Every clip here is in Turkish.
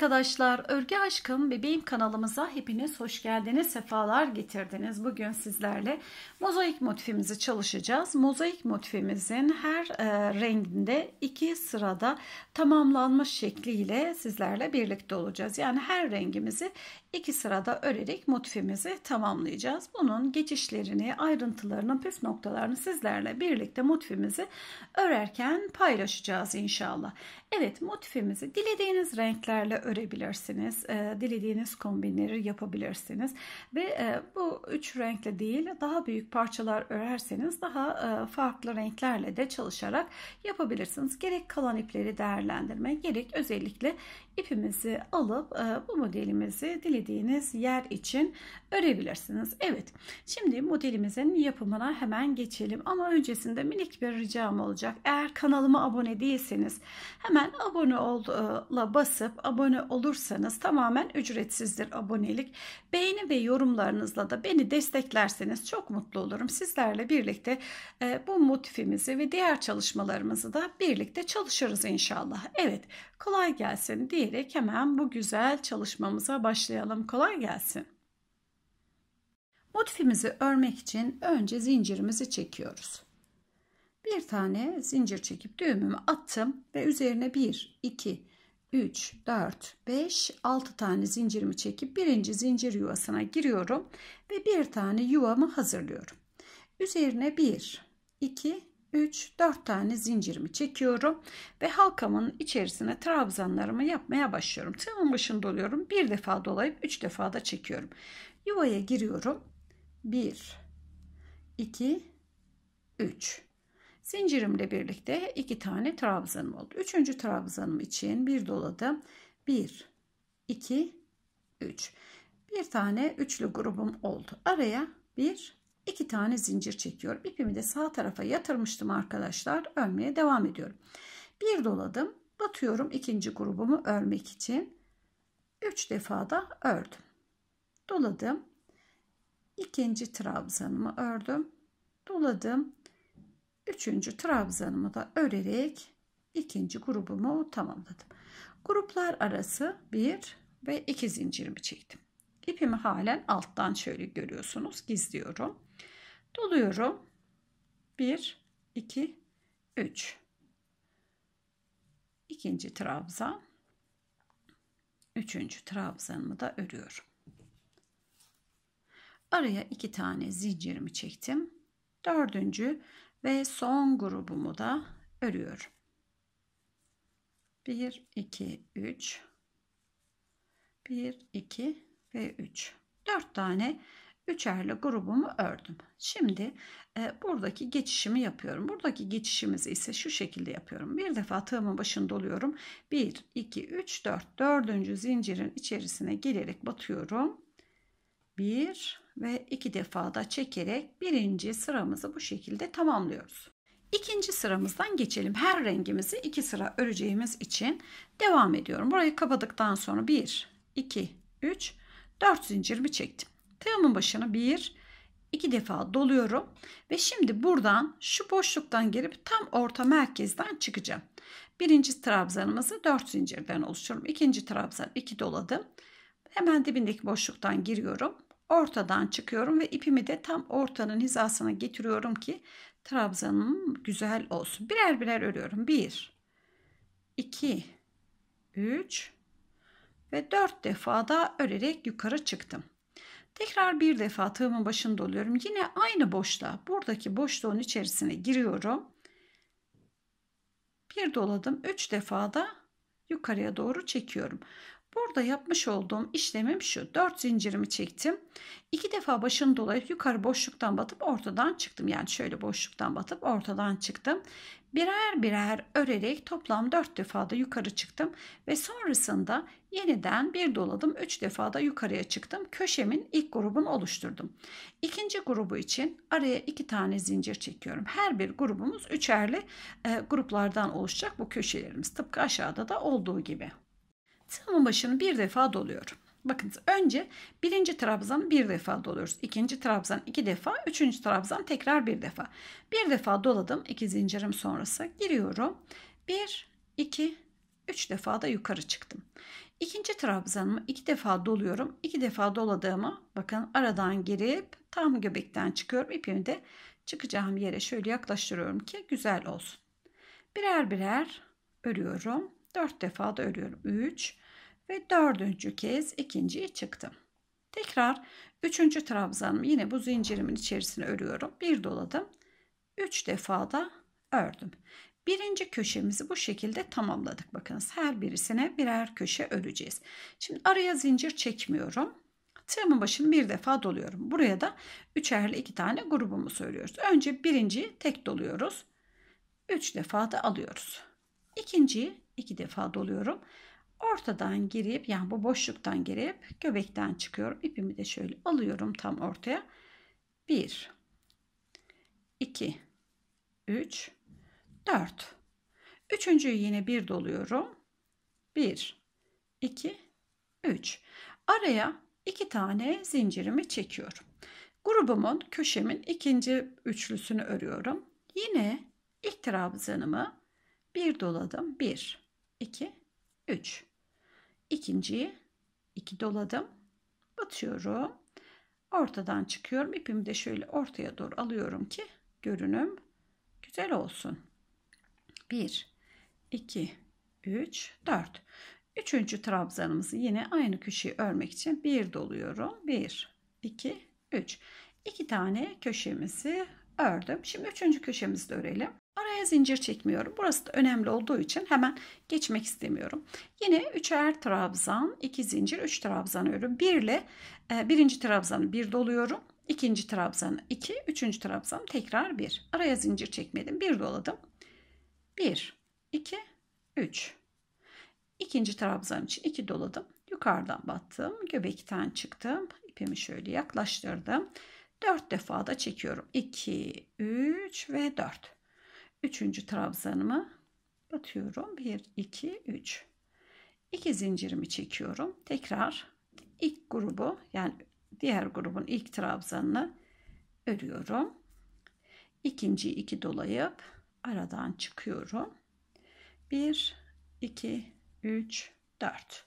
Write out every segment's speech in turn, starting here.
arkadaşlar, Örgü Aşkım Bebeğim kanalımıza hepiniz hoş geldiniz, sefalar getirdiniz. Bugün sizlerle mozaik motifimizi çalışacağız. Mozaik motifimizin her e, renginde iki sırada tamamlanmış şekliyle sizlerle birlikte olacağız. Yani her rengimizi iki sırada örerek motifimizi tamamlayacağız. Bunun geçişlerini, ayrıntılarını, püf noktalarını sizlerle birlikte motifimizi örerken paylaşacağız inşallah. Evet, motifimizi dilediğiniz renklerle örebilirsiniz. E, dilediğiniz kombinleri yapabilirsiniz. Ve e, bu üç renkle değil daha büyük parçalar örerseniz daha e, farklı renklerle de çalışarak yapabilirsiniz. Gerek kalan ipleri değerlendirme gerek özellikle ipimizi alıp e, bu modelimizi dilediğiniz yer için örebilirsiniz. Evet şimdi modelimizin yapımına hemen geçelim ama öncesinde minik bir ricam olacak. Eğer kanalıma abone değilseniz hemen abone ol'a e, basıp abone olursanız tamamen ücretsizdir abonelik. Beğeni ve yorumlarınızla da beni desteklerseniz çok mutlu olurum. Sizlerle birlikte e, bu motifimizi ve diğer çalışmalarımızı da birlikte çalışırız inşallah. Evet kolay gelsin diyerek hemen bu güzel çalışmamıza başlayalım. Kolay gelsin. Motifimizi örmek için önce zincirimizi çekiyoruz. Bir tane zincir çekip düğümümü attım ve üzerine 1, 2, 3, 4, 5, 6 tane zincirimi çekip birinci zincir yuvasına giriyorum ve bir tane yuvamı hazırlıyorum. Üzerine 1, 2, 3, 4 tane zincirimi çekiyorum ve halkamın içerisine trabzanlarımı yapmaya başlıyorum. Tığımın başını doluyorum. Bir defa dolayıp 3 defa da çekiyorum. Yuvaya giriyorum. 1, 2, 3. Zincirimle birlikte iki tane trabzanım oldu. Üçüncü trabzanım için bir doladım. Bir, iki, üç. Bir tane üçlü grubum oldu. Araya bir, iki tane zincir çekiyorum. İpimi de sağ tarafa yatırmıştım arkadaşlar. Örmeye devam ediyorum. Bir doladım. Batıyorum ikinci grubumu örmek için. Üç defa da ördüm. Doladım. İkinci trabzanımı ördüm. Doladım Üçüncü trabzanımı da örerek ikinci grubumu tamamladım. Gruplar arası bir ve iki zincirimi çektim. İpimi halen alttan şöyle görüyorsunuz gizliyorum. Doluyorum. 1, 2, 3. İkinci trabzan. Üçüncü trabzanımı da örüyorum. Araya iki tane zincirimi çektim. Dördüncü ve son grubumu da örüyorum. 1, 2, 3. 1, 2 ve 3. 4 tane üçerli grubumu ördüm. Şimdi e, buradaki geçişimi yapıyorum. Buradaki geçişimizi ise şu şekilde yapıyorum. Bir defa tığımın başını doluyorum. 1, 2, 3, 4. Dördüncü zincirin içerisine girerek batıyorum. 1 ve 2 defa da çekerek birinci sıramızı bu şekilde tamamlıyoruz. İkinci sıramızdan geçelim. Her rengimizi iki sıra öreceğimiz için devam ediyorum. Burayı kapadıktan sonra 1, 2, 3, 4 zincirimi çektim. Tığımın başını 1, 2 defa doluyorum ve şimdi buradan şu boşluktan girip tam orta merkezden çıkacağım. Birinci trabzanımızı 4 zincirden oluşturuyorum. İkinci trabzan 2 doladım. Hemen dibindeki boşluktan giriyorum. Ortadan çıkıyorum ve ipimi de tam ortanın hizasına getiriyorum ki trabzanım güzel olsun. Birer birer örüyorum. 1 2 3 ve 4 defa da örerek yukarı çıktım. Tekrar bir defa tığımın başını doluyorum. Yine aynı boşluğa, buradaki boşluğun içerisine giriyorum. Bir doladım. 3 defa da yukarıya doğru çekiyorum. Burada yapmış olduğum işlemim şu. 4 zincirimi çektim. 2 defa başını dolayıp yukarı boşluktan batıp ortadan çıktım. Yani şöyle boşluktan batıp ortadan çıktım. Birer birer örerek toplam 4 defa da yukarı çıktım. Ve sonrasında yeniden bir doladım. 3 defa da yukarıya çıktım. Köşemin ilk grubunu oluşturdum. İkinci grubu için araya 2 tane zincir çekiyorum. Her bir grubumuz üçerli e, gruplardan oluşacak bu köşelerimiz. Tıpkı aşağıda da olduğu gibi tığımın başını bir defa doluyorum. Bakın önce birinci trabzan bir defa doluyoruz. ikinci trabzan iki defa. Üçüncü trabzan tekrar bir defa. Bir defa doladım. iki zincirim sonrası giriyorum. Bir, iki, üç defa da yukarı çıktım. İkinci trabzanımı iki defa doluyorum. İki defa doladığımı bakın aradan girip tam göbekten çıkıyorum. İpimi de çıkacağım yere şöyle yaklaştırıyorum ki güzel olsun. Birer birer örüyorum. 4 defa da örüyorum. 3 ve dördüncü kez ikinciyi çıktım. Tekrar üçüncü trabzanımı yine bu zincirimin içerisine örüyorum. Bir doladım. 3 defa da ördüm. Birinci köşemizi bu şekilde tamamladık. Bakınız her birisine birer köşe öreceğiz. Şimdi araya zincir çekmiyorum. Tığımın başını bir defa doluyorum. Buraya da üçerli iki tane grubumu söylüyoruz. Önce birinciyi tek doluyoruz. Üç defa da alıyoruz. İkinciyi iki defa doluyorum. Ortadan girip yani bu boşluktan girip göbekten çıkıyorum. İpimi de şöyle alıyorum tam ortaya. 1 2 3 4 Üçüncüyü yine bir doluyorum. 1 2 3 Araya iki tane zincirimi çekiyorum. Grubumun köşemin ikinci üçlüsünü örüyorum. Yine ilk trabzanımı bir doladım. 1 2, 3. İkinciyi 2 iki doladım. Batıyorum. Ortadan çıkıyorum. İpimi de şöyle ortaya doğru alıyorum ki görünüm güzel olsun. 1, 2, 3, 4. Üçüncü trabzanımızı yine aynı köşeyi örmek için bir doluyorum. 1, 2, 3. 2 tane köşemizi ördüm. Şimdi üçüncü köşemizi de örelim. Buraya zincir çekmiyorum. Burası da önemli olduğu için hemen geçmek istemiyorum. Yine üçer trabzan, iki zincir, üç trabzan örüyorum. Bir ile e, birinci trabzanı bir doluyorum. İkinci trabzanı iki, üçüncü trabzan tekrar bir. Araya zincir çekmedim. Bir doladım. Bir, iki, üç. İkinci trabzan için iki doladım. Yukarıdan battım. Göbekten çıktım. İpimi şöyle yaklaştırdım. 4 defa da çekiyorum. 2, 3 ve 4 üçüncü trabzanımı batıyorum. 1, 2, 3. İki zincirimi çekiyorum. Tekrar ilk grubu yani diğer grubun ilk trabzanını örüyorum. İkinciyi iki dolayıp aradan çıkıyorum. 1, 2, 3, 4.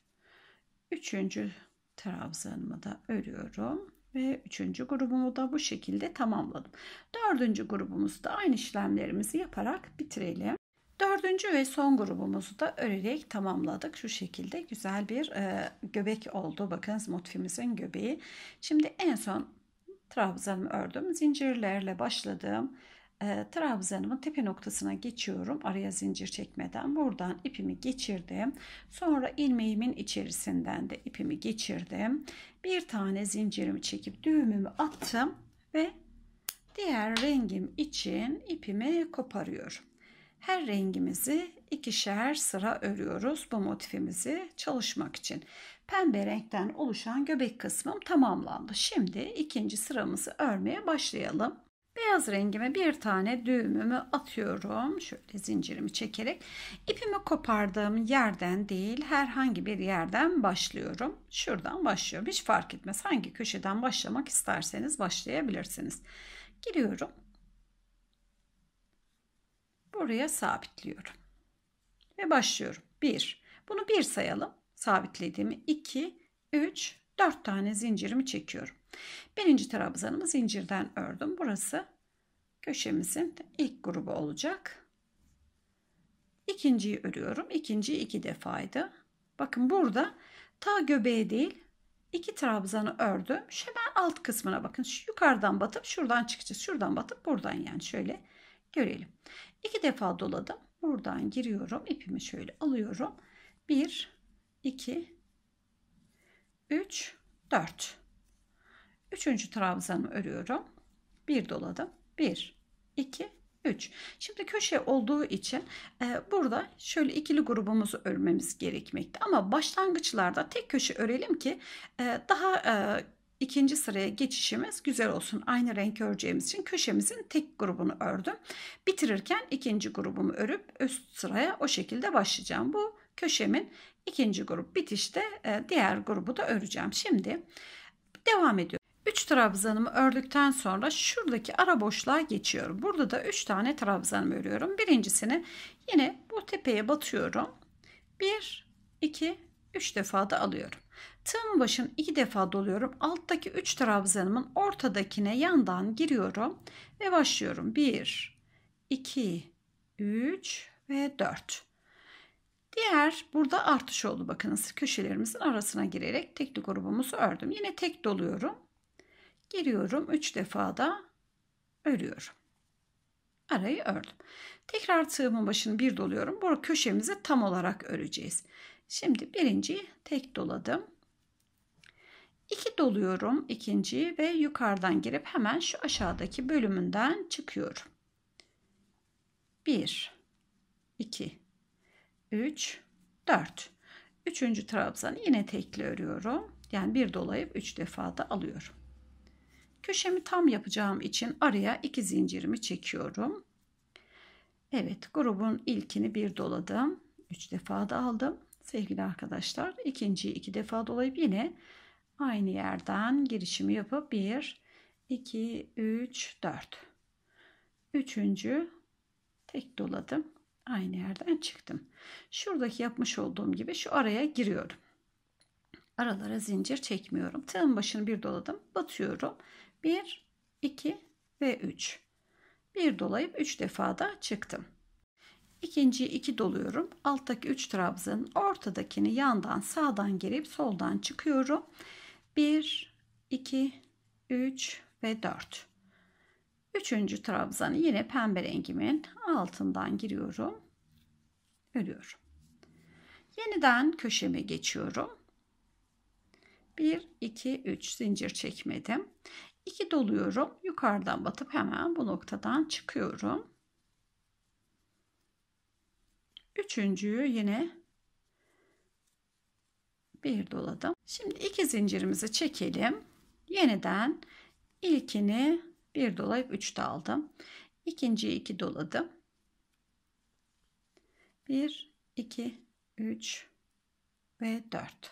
Üçüncü trabzanımı da örüyorum ve üçüncü grubumu da bu şekilde tamamladım. Dördüncü grubumuzda aynı işlemlerimizi yaparak bitirelim. Dördüncü ve son grubumuzu da örerek tamamladık. Şu şekilde güzel bir e, göbek oldu. Bakınız motifimizin göbeği. Şimdi en son trabzanımı ördüm. Zincirlerle başladım. E, trabzanımın tepe noktasına geçiyorum. Araya zincir çekmeden buradan ipimi geçirdim. Sonra ilmeğimin içerisinden de ipimi geçirdim bir tane zincirimi çekip düğümümü attım ve diğer rengim için ipimi koparıyorum. Her rengimizi ikişer sıra örüyoruz bu motifimizi çalışmak için. Pembe renkten oluşan göbek kısmım tamamlandı. Şimdi ikinci sıramızı örmeye başlayalım. Beyaz rengime bir tane düğümümü atıyorum. Şöyle zincirimi çekerek ipimi kopardığım yerden değil herhangi bir yerden başlıyorum. Şuradan başlıyorum. Hiç fark etmez. Hangi köşeden başlamak isterseniz başlayabilirsiniz. Giriyorum. Buraya sabitliyorum. Ve başlıyorum. 1. Bunu 1 sayalım. Sabitlediğimi 2, 3, 4 tane zincirimi çekiyorum. Birinci trabzanımı zincirden ördüm. Burası köşemizin ilk grubu olacak. İkinciyi örüyorum. İkinciyi iki defaydı. Bakın burada ta göbeğe değil iki trabzanı ördüm. Hemen alt kısmına bakın. Şu yukarıdan batıp şuradan çıkacağız. Şuradan batıp buradan yani şöyle görelim. İki defa doladım. Buradan giriyorum. İpimi şöyle alıyorum. Bir, iki. 3, 4. Üçüncü trabzanı örüyorum. Bir doladım. 1, 2, 3. Şimdi köşe olduğu için e, burada şöyle ikili grubumuzu örmemiz gerekmekte. Ama başlangıçlarda tek köşe örelim ki e, daha e, ikinci sıraya geçişimiz güzel olsun. Aynı renk öreceğimiz için köşemizin tek grubunu ördüm. Bitirirken ikinci grubumu örüp üst sıraya o şekilde başlayacağım. Bu köşemin İkinci grup bitişte e, diğer grubu da öreceğim. Şimdi devam ediyorum. 3 trabzanımı ördükten sonra şuradaki ara boşluğa geçiyorum. Burada da 3 tane trabzan örüyorum. Birincisini yine bu tepeye batıyorum. 1, 2, 3 defa da alıyorum. Tığım başını 2 defa doluyorum. Alttaki 3 trabzanımın ortadakine yandan giriyorum ve başlıyorum. 1, 2, 3 ve 4. Diğer burada artış oldu bakınız köşelerimizin arasına girerek tekli grubumuzu ördüm. Yine tek doluyorum. Giriyorum 3 defa da örüyorum. Arayı ördüm. Tekrar tığımın başını bir doluyorum. Bu köşemizi tam olarak öreceğiz. Şimdi birinci tek doladım. 2 doluyorum ikinciyi ve yukarıdan girip hemen şu aşağıdaki bölümünden çıkıyorum. 1 2 3, 4. Üçüncü trabzanı yine tekli örüyorum. Yani bir dolayıp 3 defa da alıyorum. Köşemi tam yapacağım için araya iki zincirimi çekiyorum. Evet grubun ilkini bir doladım. 3 defa da aldım. Sevgili arkadaşlar ikinciyi iki defa dolayıp yine aynı yerden girişimi yapıp 1, 2, 3, 4. Üçüncü tek doladım aynı yerden çıktım. Şuradaki yapmış olduğum gibi şu araya giriyorum. Aralara zincir çekmiyorum. Tığın başını bir doladım. Batıyorum. 1, 2 ve 3. Bir dolayıp 3 defa da çıktım. İkinciyi 2 iki doluyorum. Alttaki 3 trabzanın ortadakini yandan sağdan girip soldan çıkıyorum. 1, 2, 3 ve 4. Üçüncü trabzanı yine pembe rengimin altından giriyorum. Örüyorum. Yeniden köşeme geçiyorum. 1, 2, 3 zincir çekmedim. 2 doluyorum. Yukarıdan batıp hemen bu noktadan çıkıyorum. Üçüncüyü yine bir doladım. Şimdi iki zincirimizi çekelim. Yeniden ilkini 1 dolayıp 3 de aldım. İkinciye 2 doladım. 1, 2, 3 ve 4.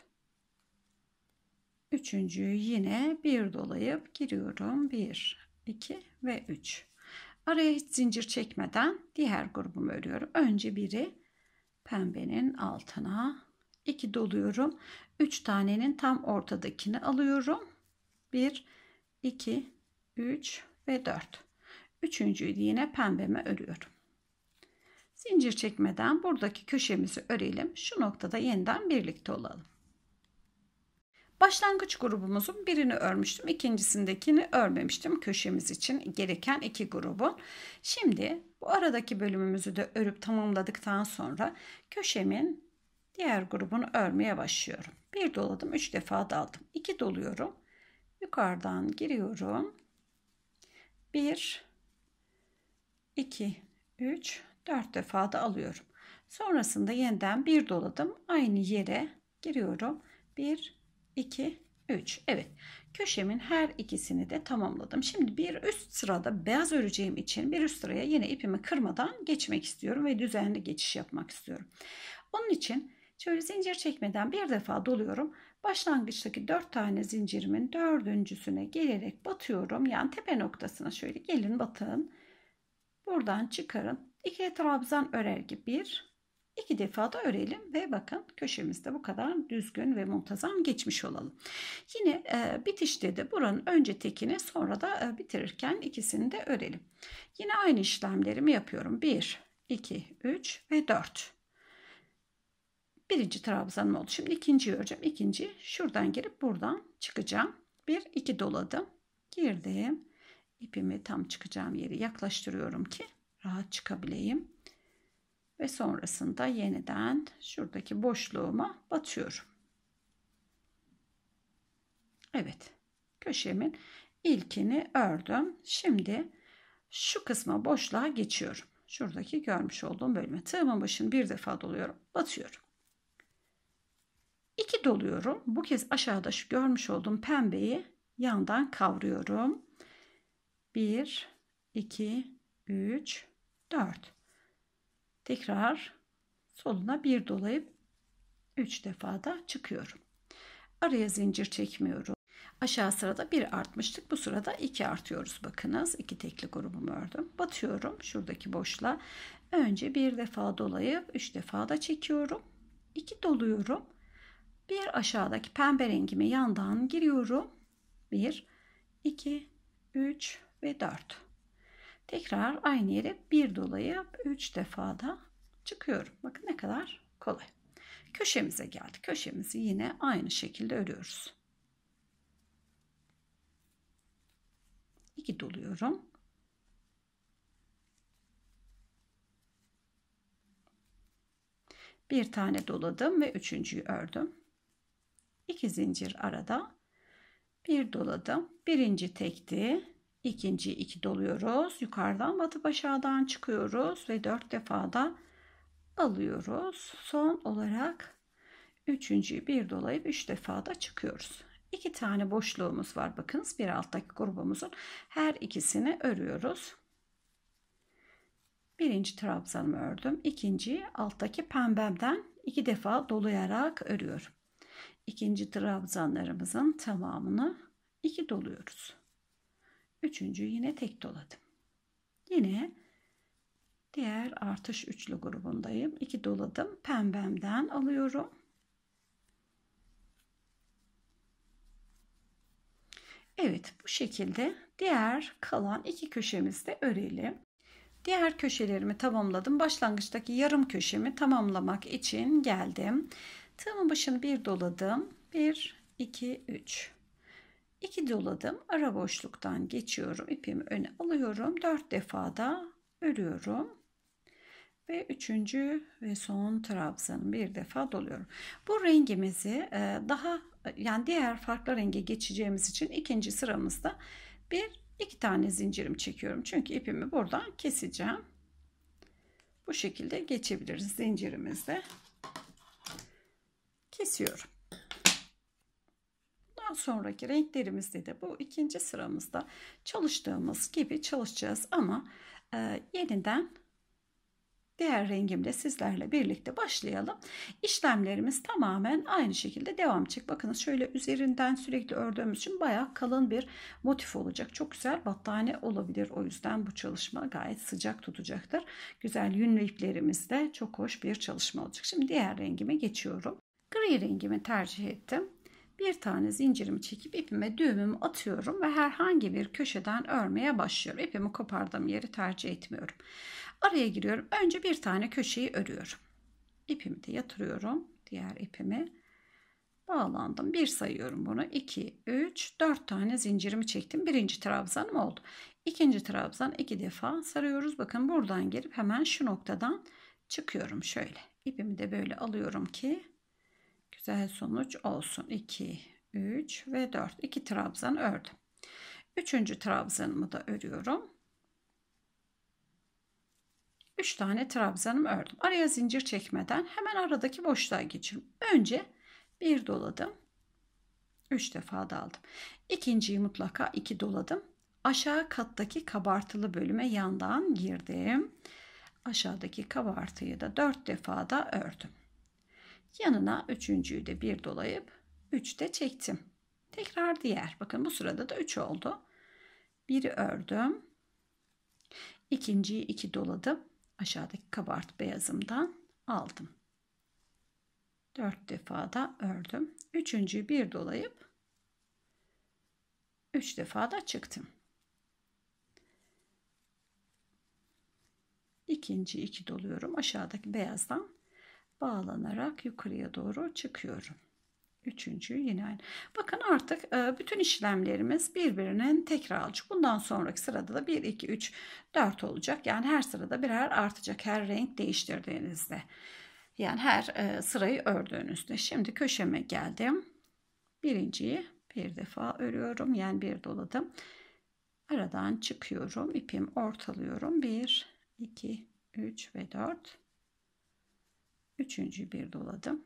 Üçüncüyü yine 1 dolayıp giriyorum. 1, 2 ve 3. Araya hiç zincir çekmeden diğer grubumu örüyorum. Önce biri pembenin altına 2 doluyorum. 3 tanenin tam ortadakini alıyorum. 1, 2, 3 ve 4. Üçüncüyü yine pembeme örüyorum. Zincir çekmeden buradaki köşemizi örelim. Şu noktada yeniden birlikte olalım. Başlangıç grubumuzun birini örmüştüm. ikincisindekini örmemiştim. Köşemiz için gereken iki grubun. Şimdi bu aradaki bölümümüzü de örüp tamamladıktan sonra köşemin diğer grubunu örmeye başlıyorum. Bir doladım, üç defa daldım. iki doluyorum. Yukarıdan giriyorum. 1 2 3 4 defa da alıyorum. Sonrasında yeniden bir doladım. Aynı yere giriyorum. 1 2 3. Evet. Köşemin her ikisini de tamamladım. Şimdi bir üst sırada beyaz öreceğim için bir üst sıraya yine ipimi kırmadan geçmek istiyorum ve düzenli geçiş yapmak istiyorum. Onun için şöyle zincir çekmeden bir defa doluyorum Başlangıçtaki 4 tane zincirimin dördüncüsüne gelerek batıyorum. Yani tepe noktasına şöyle gelin batın. Buradan çıkarın. İki trabzan örer gibi bir. iki defa da örelim ve bakın köşemizde bu kadar düzgün ve muntazam geçmiş olalım. Yine e, bitişte de buranın önce tekini sonra da e, bitirirken ikisini de örelim. Yine aynı işlemlerimi yapıyorum. 1, 2, 3 ve 4. Birinci trabzanım oldu. Şimdi ikinciyi öreceğim. İkinci şuradan girip buradan çıkacağım. Bir iki doladım. Girdim. İpimi tam çıkacağım yeri yaklaştırıyorum ki rahat çıkabileyim. Ve sonrasında yeniden şuradaki boşluğuma batıyorum. Evet. Köşemin ilkini ördüm. Şimdi şu kısma boşluğa geçiyorum. Şuradaki görmüş olduğum bölüme tığımın başını bir defa doluyorum. Batıyorum. 2 doluyorum. Bu kez aşağıda şu görmüş olduğum pembeyi yandan kavruyorum. 1, 2, 3, 4. Tekrar soluna 1 dolayıp 3 defa da çıkıyorum. Araya zincir çekmiyorum. Aşağı sırada 1 artmıştık. Bu sırada 2 artıyoruz. Bakınız 2 tekli grubumu ördüm. Batıyorum şuradaki boşluğa. Önce bir defa dolayıp 3 defa da çekiyorum. 2 doluyorum. Bir aşağıdaki pembe rengimi yandan giriyorum. 1, 2, 3 ve 4. Tekrar aynı yere bir dolayıp 3 defa da çıkıyorum. Bakın ne kadar kolay. Köşemize geldi. Köşemizi yine aynı şekilde örüyoruz. 2 doluyorum. Bir tane doladım ve üçüncüyü ördüm. 2 zincir arada bir doladım. Birinci tekti. İkinci iki doluyoruz. Yukarıdan batıp aşağıdan çıkıyoruz ve dört defa da alıyoruz. Son olarak üçüncüyü bir dolayıp üç defa da çıkıyoruz. İki tane boşluğumuz var. Bakınız bir alttaki grubumuzun her ikisini örüyoruz. Birinci trabzanımı ördüm. İkinciyi alttaki pembemden iki defa dolayarak örüyorum ikinci trabzanlarımızın tamamını iki doluyoruz. Üçüncü yine tek doladım. Yine diğer artış üçlü grubundayım. İki doladım. Pembemden alıyorum. Evet bu şekilde diğer kalan iki köşemizde örelim. Diğer köşelerimi tamamladım. Başlangıçtaki yarım köşemi tamamlamak için geldim. Tığımın başını bir doladım. 1, 2, 3. 2 doladım. Ara boşluktan geçiyorum. İpimi öne alıyorum. 4 defa da örüyorum. Ve üçüncü ve son trabzanı bir defa doluyorum. Bu rengimizi e, daha e, yani diğer farklı renge geçeceğimiz için ikinci sıramızda bir iki tane zincirim çekiyorum. Çünkü ipimi buradan keseceğim. Bu şekilde geçebiliriz zincirimizde kesiyorum. Bundan sonraki renklerimizde de bu ikinci sıramızda çalıştığımız gibi çalışacağız ama e, yeniden diğer rengimle sizlerle birlikte başlayalım. İşlemlerimiz tamamen aynı şekilde devam edecek. Bakınız şöyle üzerinden sürekli ördüğümüz için bayağı kalın bir motif olacak. Çok güzel battaniye olabilir. O yüzden bu çalışma gayet sıcak tutacaktır. Güzel yün ve iplerimizde çok hoş bir çalışma olacak. Şimdi diğer rengime geçiyorum. Gri rengimi tercih ettim. Bir tane zincirimi çekip ipime düğümümü atıyorum ve herhangi bir köşeden örmeye başlıyorum. İpimi kopardığım yeri tercih etmiyorum. Araya giriyorum. Önce bir tane köşeyi örüyorum. İpimi de yatırıyorum. Diğer ipimi bağlandım. Bir sayıyorum bunu. 2, 3, 4 tane zincirimi çektim. Birinci trabzanım oldu. İkinci trabzan iki defa sarıyoruz. Bakın buradan girip hemen şu noktadan çıkıyorum şöyle. İpimi de böyle alıyorum ki güzel sonuç olsun. 2, 3 ve 4. 2 trabzan ördüm. Üçüncü trabzanımı da örüyorum. 3 tane trabzanım ördüm. Araya zincir çekmeden hemen aradaki boşluğa geçiyorum. Önce bir doladım. 3 defa daldım. İkinciyi mutlaka 2 iki doladım. Aşağı kattaki kabartılı bölüme yandan girdim. Aşağıdaki kabartıyı da 4 defa da ördüm. Yanına üçüncüyü de bir dolayıp üç de çektim. Tekrar diğer. Bakın bu sırada da üç oldu. Biri ördüm. İkinciyi iki doladım. Aşağıdaki kabart beyazımdan aldım. Dört defa da ördüm. Üçüncüyü bir dolayıp üç defa da çıktım. İkinciyi iki doluyorum. Aşağıdaki beyazdan bağlanarak yukarıya doğru çıkıyorum. Üçüncü yine aynı. Bakın artık e, bütün işlemlerimiz birbirinin tekrarcı. Bundan sonraki sırada da 1, 2, 3, 4 olacak. Yani her sırada birer artacak her renk değiştirdiğinizde. Yani her e, sırayı ördüğünüzde. Şimdi köşeme geldim. Birinciyi bir defa örüyorum. Yani bir doladım. Aradan çıkıyorum. ipim ortalıyorum. 1, 2, 3 ve 4. Üçüncü bir doladım.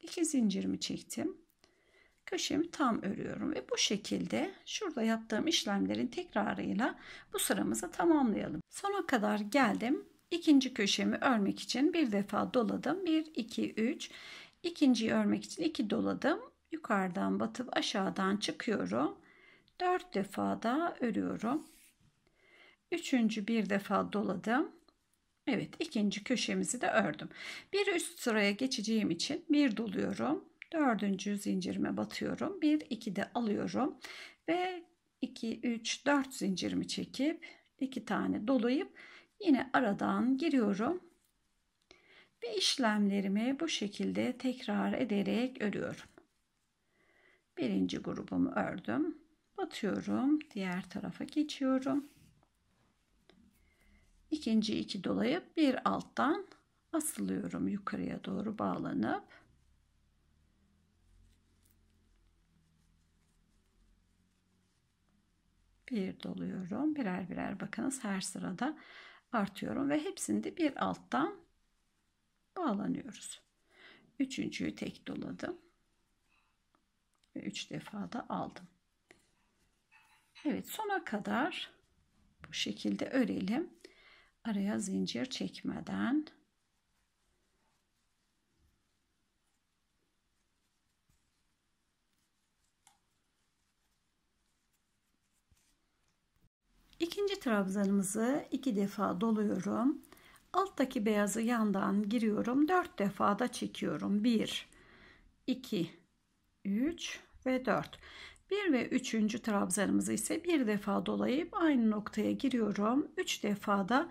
İki zincirimi çektim. Köşemi tam örüyorum ve bu şekilde şurada yaptığım işlemlerin tekrarıyla bu sıramızı tamamlayalım. Sona kadar geldim. İkinci köşemi örmek için bir defa doladım. 1 2 3 İkinciyi örmek için 2 iki doladım. Yukarıdan batıp aşağıdan çıkıyorum. 4 defa da örüyorum. Üçüncü bir defa doladım. Evet ikinci köşemizi de ördüm. Bir üst sıraya geçeceğim için bir doluyorum. Dördüncü zincirime batıyorum. Bir iki de alıyorum. Ve iki üç dört zincirimi çekip iki tane dolayıp yine aradan giriyorum. Ve işlemlerimi bu şekilde tekrar ederek örüyorum. Birinci grubumu ördüm. Batıyorum. Diğer tarafa geçiyorum ikinci iki dolayıp bir alttan asılıyorum yukarıya doğru bağlanıp bir doluyorum birer birer bakınız her sırada artıyorum ve hepsinde bir alttan bağlanıyoruz üçüncüyü tek doladım ve üç defa da aldım Evet sona kadar bu şekilde örelim araya zincir çekmeden ikinci trabzanımızı iki defa doluyorum. Alttaki beyazı yandan giriyorum. Dört defa da çekiyorum. Bir, iki, üç ve dört. Bir ve üçüncü trabzanımızı ise bir defa dolayıp aynı noktaya giriyorum. Üç defa da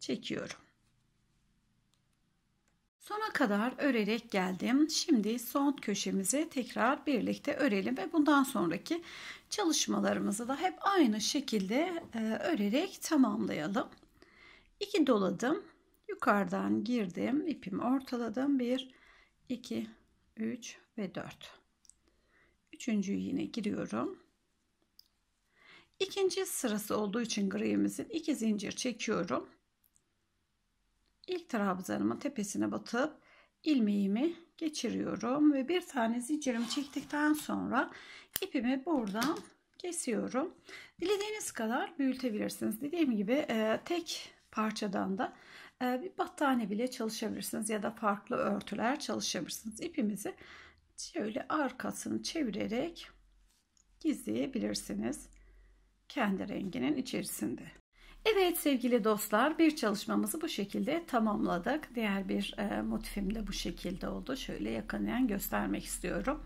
çekiyorum. Sona kadar örerek geldim. Şimdi son köşemizi tekrar birlikte örelim ve bundan sonraki çalışmalarımızı da hep aynı şekilde e, örerek tamamlayalım. 2 doladım. Yukarıdan girdim. ipimi ortaladım. 1 2 3 ve 4. Üçüncüyü yine giriyorum. İkinci sırası olduğu için griyimizin iki zincir çekiyorum ilk trabzanımın tepesine batıp ilmeğimi geçiriyorum ve bir tane zincirimi çektikten sonra ipimi buradan kesiyorum. Dilediğiniz kadar büyütebilirsiniz. Dediğim gibi e, tek parçadan da e, bir battaniye bile çalışabilirsiniz ya da farklı örtüler çalışabilirsiniz. İpimizi şöyle arkasını çevirerek gizleyebilirsiniz kendi renginin içerisinde. Evet sevgili dostlar bir çalışmamızı bu şekilde tamamladık. Diğer bir e, motifim de bu şekilde oldu. Şöyle yakından göstermek istiyorum.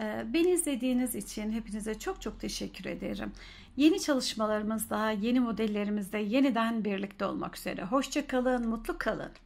E, beni izlediğiniz için hepinize çok çok teşekkür ederim. Yeni çalışmalarımızda, yeni modellerimizde yeniden birlikte olmak üzere. Hoşçakalın, mutlu kalın.